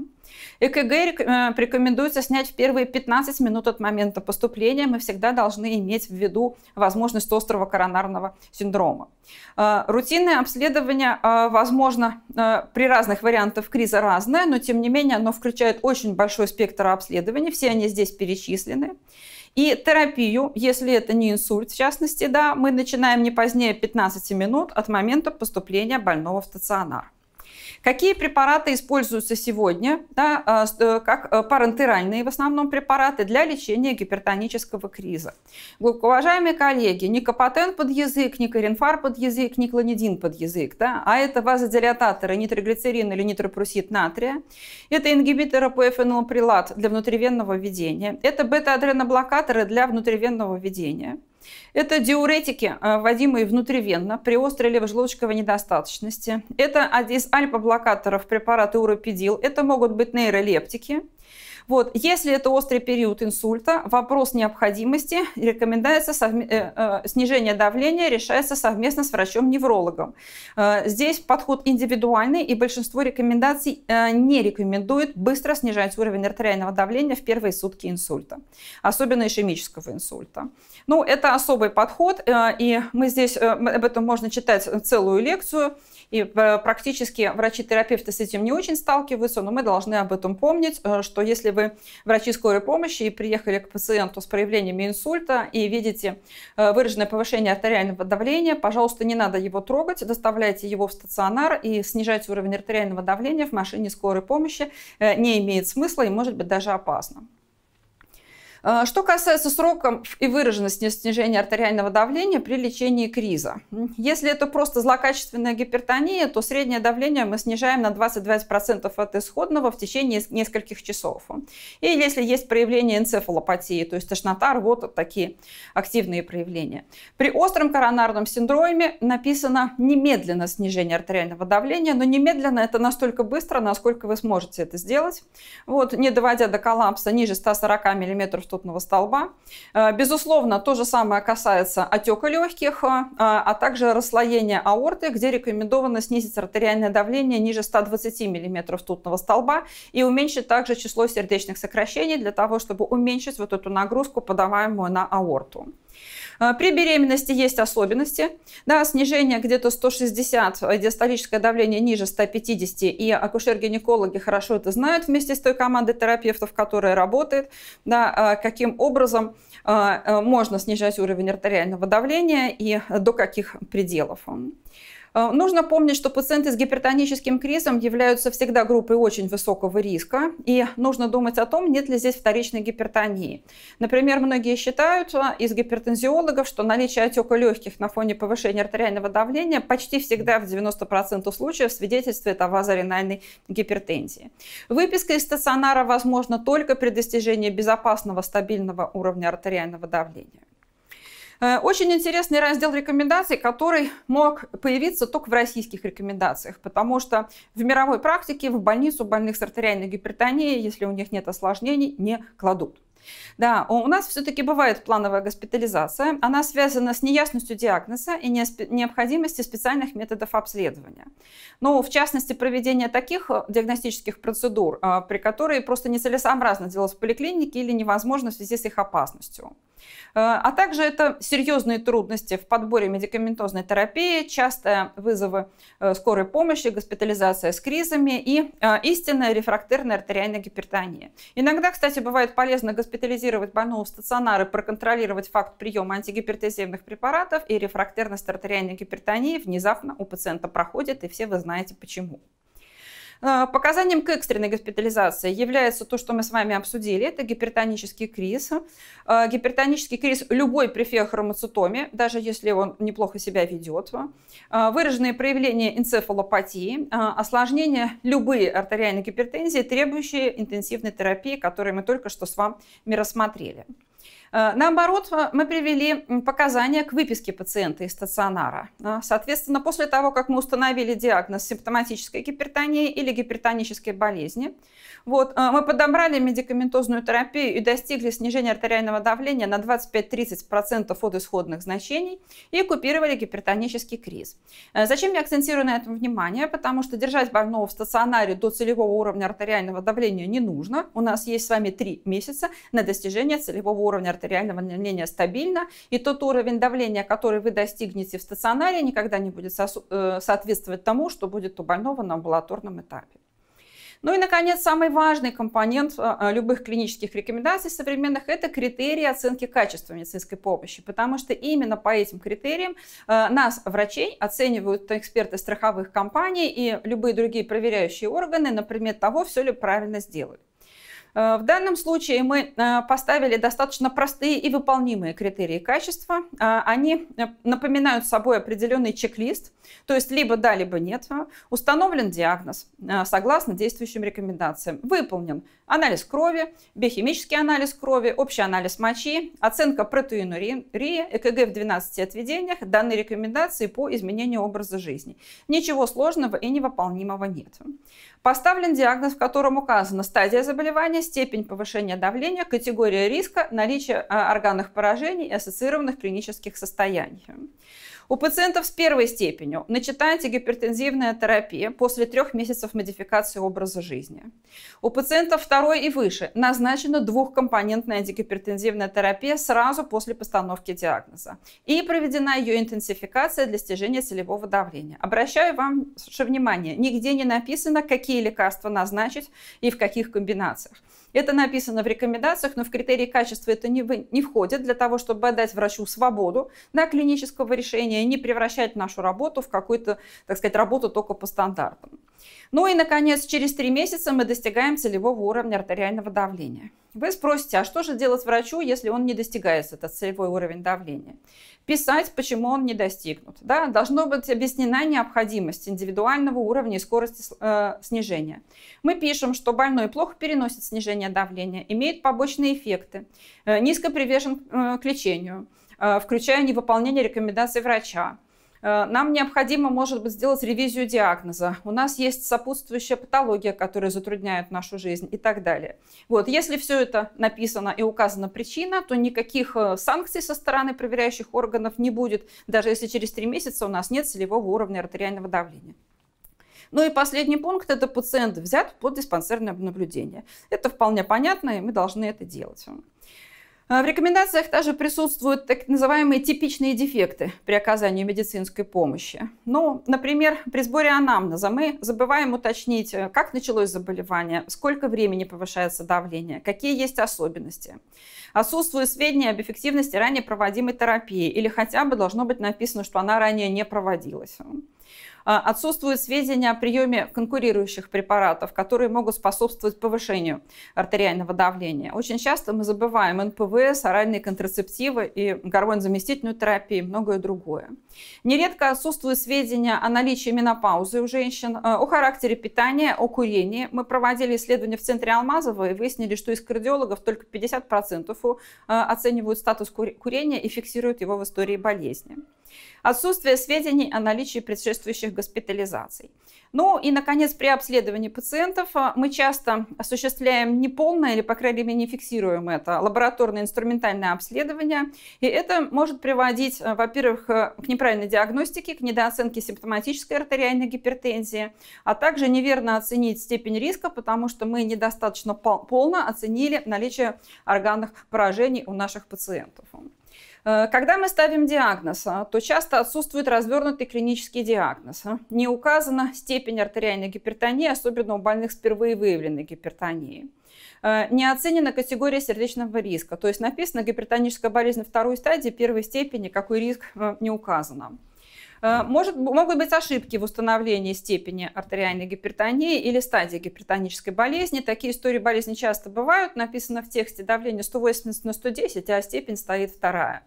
ЭКГ э, рекомендуется снять в первые 15 минут от момента поступления. Мы всегда должны иметь в виду возможность острого коронарного синдрома. Э, Рутинное обследование возможно при разных вариантах криза разное, но тем не менее оно включает очень большой спектр обследований. Все они здесь перечислены. И терапию, если это не инсульт, в частности, да, мы начинаем не позднее 15 минут от момента поступления больного в стационар. Какие препараты используются сегодня, да, а, э, как э, парентеральные в основном препараты для лечения гипертонического криза? Уважаемые коллеги, не капотен под язык, не коренфар под язык, не клонидин под язык, да, а это вазодилататоры нитроглицерин или нитропрусид натрия, это ингибиторы ПФНЛ прилад для внутривенного введения, это бета-адреноблокаторы для внутривенного введения, это диуретики, э, вводимые внутривенно при острой левожелудочковой недостаточности. Это из альпа препараты уропидил. Это могут быть нейролептики. Вот. Если это острый период инсульта, вопрос необходимости, рекомендуется совме... э, э, снижение давления решается совместно с врачом-неврологом. Э, здесь подход индивидуальный, и большинство рекомендаций э, не рекомендует быстро снижать уровень артериального давления в первые сутки инсульта, особенно ишемического инсульта. Ну, это особый подход, э, и мы здесь, э, об этом можно читать целую лекцию, и э, практически врачи-терапевты с этим не очень сталкиваются, но мы должны об этом помнить, что если вы врачи скорой помощи и приехали к пациенту с проявлениями инсульта и видите выраженное повышение артериального давления, пожалуйста, не надо его трогать, доставляйте его в стационар и снижать уровень артериального давления в машине скорой помощи не имеет смысла и может быть даже опасно. Э, что касается срока и выраженности снижения артериального давления при лечении криза. Если это просто злокачественная гипертония, то среднее давление мы снижаем на 20-25 29% от исходного в течение нескольких часов. И если есть проявление энцефалопатии, то есть тошнота, рвота, такие активные проявления. При остром коронарном синдроме написано немедленно снижение артериального давления, но немедленно это настолько быстро, насколько вы сможете это сделать. Вот, не доводя до коллапса ниже 140 мм частотного столба. Э, безусловно, то же самое касается отека легких, э, а также расслоения аорты, где рекомендовано снизить артериальное давление ниже 120 мм тутного столба и уменьшить также число сердечных сокращений для того, чтобы уменьшить вот эту нагрузку, подаваемую на аорту. А, при беременности есть особенности. Да, снижение где-то 160, а, диастолическое давление ниже 150, и акушер-гинекологи хорошо это знают вместе с той командой терапевтов, которая работает, да, а, каким образом можно снижать уровень артериального давления и до каких пределов. Э, нужно помнить, что пациенты с гипертоническим кризом являются всегда группой очень высокого риска, и нужно думать о том, нет ли здесь вторичной гипертонии. Например, многие считают э, из гипертензиологов, что наличие отека легких на фоне повышения артериального давления почти всегда в 90% случаев свидетельствует о вазоренальной гипертензии. Выписка из стационара возможна только при достижении безопасного стабильного уровня артериального давления. Э, очень интересный раздел рекомендаций, который мог появиться только в российских рекомендациях, потому что в мировой практике в больницу больных с артериальной гипертонией, если у них нет осложнений, не кладут. Да, у нас все-таки бывает плановая госпитализация. Она связана с неясностью диагноза и необходимостью специальных методов обследования. Но в частности, проведение таких э, диагностических процедур, э, при которой просто нецелесообразно делать в поликлинике или невозможно в связи с их опасностью. Э, а также это серьезные трудности в подборе медикаментозной терапии, часто вызовы э, скорой помощи, госпитализация с кризами и э, истинная рефрактерная артериальная гипертония. Иногда, кстати, бывает полезно госпитализировать больного в стационар и проконтролировать факт приема антигипертензивных препаратов, и рефрактерность артериальной гипертонии внезапно у пациента проходит, и все вы знаете почему. А, показанием к экстренной госпитализации является то, что мы с вами обсудили. Это гипертонический криз. А, гипертонический криз любой при феохромоцитоме, даже если он неплохо себя ведет. А, выраженные проявления энцефалопатии, осложнения любые артериальной гипертензии, требующие интенсивной терапии, которые мы только что с вами рассмотрели. Э, наоборот, э, мы привели показания к выписке пациента из стационара. Э, соответственно, после того, как мы установили диагноз симптоматической гипертонии или гипертонической болезни, вот, мы подобрали медикаментозную терапию и достигли снижения артериального давления на 25-30% от исходных значений и купировали гипертонический криз. Зачем я акцентирую на этом внимание? Потому что держать больного в стационаре до целевого уровня артериального давления не нужно. У нас есть с вами три месяца на достижение целевого уровня артериального давления стабильно, и тот уровень давления, который вы достигнете в стационаре, никогда не будет э, соответствовать тому, что будет у больного на амбулаторном этапе. Ну и, наконец, самый важный компонент э, э, любых клинических рекомендаций современных – это критерии оценки качества медицинской помощи, потому что именно по этим критериям нас, врачей, оценивают эксперты страховых компаний и любые другие проверяющие органы на предмет того, все ли правильно сделали. Э, в данном случае мы э, поставили достаточно простые и выполнимые критерии качества. Э, они напоминают собой определенный чек-лист, то есть либо да, либо нет. Установлен диагноз согласно действующим рекомендациям. Выполнен анализ крови, биохимический анализ крови, общий анализ мочи, оценка протеинурии, ЭКГ в 12 отведениях, данные рекомендации по изменению образа жизни. Ничего сложного и невыполнимого нет. Поставлен диагноз, в котором указана стадия заболевания, степень повышения давления, категория риска, наличие э, органных поражений и ассоциированных клинических состояний. У пациентов с первой степенью начитайте гипертензивная терапия после трех месяцев модификации образа жизни. У пациентов второй и выше назначена двухкомпонентная антигипертензивная терапия сразу после постановки диагноза и проведена ее интенсификация для снижения целевого давления. Обращаю вам ваше внимание, нигде не написано, какие лекарства назначить и в каких комбинациях. Это написано в рекомендациях, но в критерии качества это не, не входит для того, чтобы отдать врачу свободу на клинического решения и не превращать нашу работу в какую-то, так сказать, работу только по стандартам. Ну и, наконец, через три месяца мы достигаем целевого уровня артериального давления. Вы спросите, а что же делать врачу, если он не достигает этот целевой уровень давления? Писать, почему он не достигнут. Да? Должно быть объяснена необходимость индивидуального уровня и скорости э, снижения. Мы пишем, что больной плохо переносит снижение давления, имеет побочные эффекты, э, низко привержен э, к лечению, э, включая невыполнение рекомендаций врача, Э, нам необходимо, может быть, сделать ревизию диагноза. У нас есть сопутствующая патология, которая затрудняет нашу жизнь и так далее. Вот, если все это написано и указана причина, то никаких э, санкций со стороны проверяющих органов не будет, даже если через три месяца у нас нет целевого уровня артериального давления. Ну и последний пункт – это пациент взят под диспансерное наблюдение. Это вполне понятно, и мы должны это делать. А в рекомендациях также присутствуют так называемые типичные дефекты при оказании медицинской помощи. Ну, например, при сборе анамнеза мы забываем уточнить, э, как началось заболевание, сколько времени повышается давление, какие есть особенности. Отсутствуют сведения об эффективности ранее проводимой терапии или хотя бы должно быть написано, что она ранее не проводилась. А, отсутствуют сведения о приеме конкурирующих препаратов, которые могут способствовать повышению артериального давления. Очень часто мы забываем НПВС, оральные контрацептивы и гормон терапию и многое другое. Нередко отсутствуют сведения о наличии менопаузы у женщин, э, о характере питания, о курении. Мы проводили исследования в центре Алмазова и выяснили, что из кардиологов только 50% э, оценивают статус курения и фиксируют его в истории болезни отсутствие сведений о наличии предшествующих госпитализаций. Ну и, наконец, при обследовании пациентов а, мы часто осуществляем неполное или, по крайней мере, не фиксируем это а лабораторное инструментальное обследование. И это может приводить, а, во-первых, э, к неправильной диагностике, к недооценке симптоматической артериальной гипертензии, а также неверно оценить степень риска, потому что мы недостаточно полно оценили наличие органных поражений у наших пациентов. Э, когда мы ставим диагноз, а, то часто отсутствует развернутый клинический диагноз. А. Не указана степень артериальной гипертонии, особенно у больных с впервые выявленной гипертонией. Э, не оценена категория сердечного риска, то есть написано гипертоническая болезнь второй стадии первой степени, какой риск э, не указано. Может, могут быть ошибки в установлении степени артериальной гипертонии или стадии гипертонической болезни. Такие истории болезни часто бывают. Написано в тексте давление 180 на 110, а степень стоит вторая.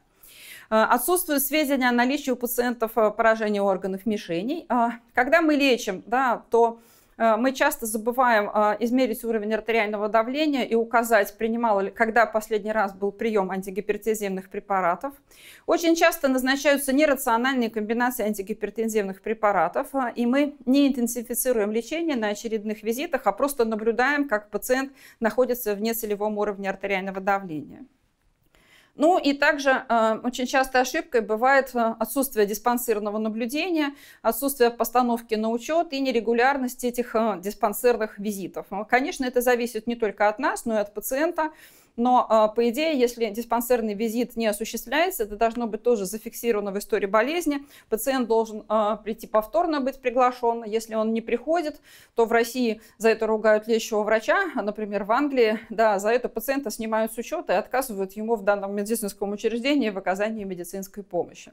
Э, отсутствует сведения о наличии у пациентов э, поражения органов мишеней. Э, когда мы лечим, да, то мы часто забываем измерить уровень артериального давления и указать, принимал ли, когда последний раз был прием антигипертензивных препаратов. Очень часто назначаются нерациональные комбинации антигипертензивных препаратов, и мы не интенсифицируем лечение на очередных визитах, а просто наблюдаем, как пациент находится в нецелевом уровне артериального давления. Ну и также э, очень частой ошибкой бывает э, отсутствие диспансерного наблюдения, отсутствие постановки на учет и нерегулярность этих э, диспансерных визитов. Э, конечно, это зависит не только от нас, но и от пациента. Но, а, по идее, если диспансерный визит не осуществляется, это должно быть тоже зафиксировано в истории болезни. Пациент должен а, прийти повторно быть приглашен. Если он не приходит, то в России за это ругают лечащего врача. А, Например, в Англии да, за это пациента снимают с учета и отказывают ему в данном медицинском учреждении в оказании медицинской помощи.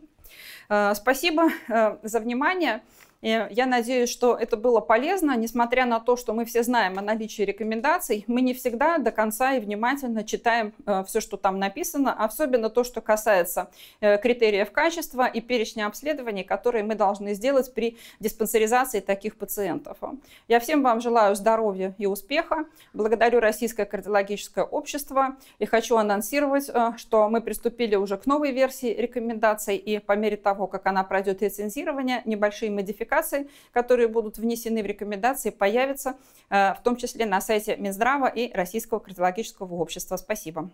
А, спасибо за внимание. Я надеюсь, что это было полезно, несмотря на то, что мы все знаем о наличии рекомендаций, мы не всегда до конца и внимательно читаем э, все, что там написано, особенно то, что касается э, критериев качества и перечня обследований, которые мы должны сделать при диспансеризации таких пациентов. Я всем вам желаю здоровья и успеха. Благодарю Российское кардиологическое общество и хочу анонсировать, э, что мы приступили уже к новой версии рекомендаций и по мере того, как она пройдет рецензирование, небольшие модификации модификаций, которые будут внесены в рекомендации, появятся э, в том числе на сайте Минздрава и Российского кардиологического общества. Спасибо.